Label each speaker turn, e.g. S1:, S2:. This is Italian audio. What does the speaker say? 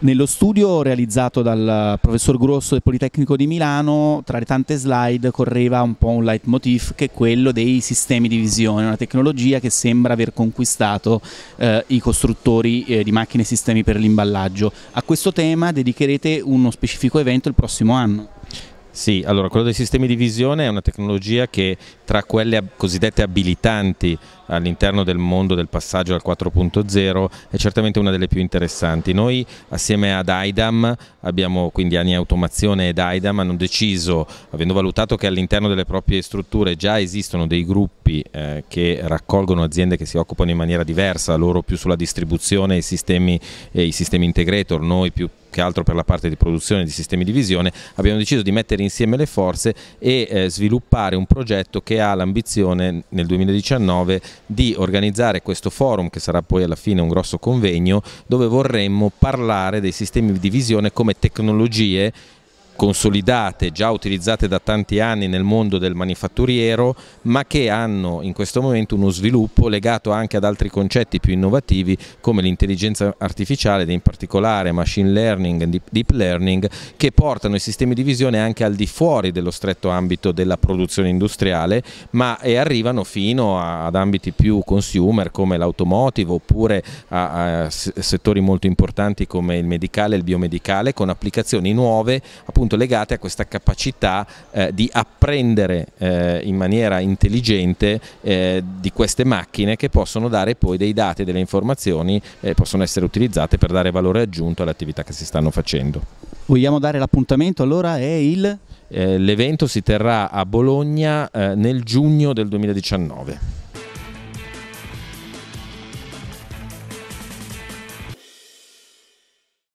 S1: Nello studio realizzato dal professor Grosso del Politecnico di Milano, tra le tante slide correva un po' un leitmotiv che è quello dei sistemi di visione, una tecnologia che sembra aver conquistato eh, i costruttori eh, di macchine e sistemi per l'imballaggio. A questo tema dedicherete uno specifico evento il prossimo anno.
S2: Sì, allora quello dei sistemi di visione è una tecnologia che tra quelle cosiddette abilitanti all'interno del mondo del passaggio al 4.0 è certamente una delle più interessanti. Noi assieme ad AIDAM, abbiamo quindi Ani Automazione ed AIDAM, hanno deciso, avendo valutato che all'interno delle proprie strutture già esistono dei gruppi eh, che raccolgono aziende che si occupano in maniera diversa, loro più sulla distribuzione e i sistemi, eh, i sistemi integrator, noi più che altro per la parte di produzione di sistemi di visione, abbiamo deciso di mettere insieme le forze e eh, sviluppare un progetto che ha l'ambizione nel 2019 di organizzare questo forum che sarà poi alla fine un grosso convegno dove vorremmo parlare dei sistemi di visione come tecnologie consolidate, già utilizzate da tanti anni nel mondo del manifatturiero, ma che hanno in questo momento uno sviluppo legato anche ad altri concetti più innovativi come l'intelligenza artificiale ed in particolare machine learning e deep learning che portano i sistemi di visione anche al di fuori dello stretto ambito della produzione industriale, ma e arrivano fino ad ambiti più consumer come l'automotive oppure a, a settori molto importanti come il medicale e il biomedicale con applicazioni nuove appunto appunto legate a questa capacità eh, di apprendere eh, in maniera intelligente eh, di queste macchine che possono dare poi dei dati e delle informazioni eh, possono essere utilizzate per dare valore aggiunto alle attività che si stanno facendo. Vogliamo dare l'appuntamento allora è il? Eh, l'evento si terrà a Bologna eh, nel giugno del 2019.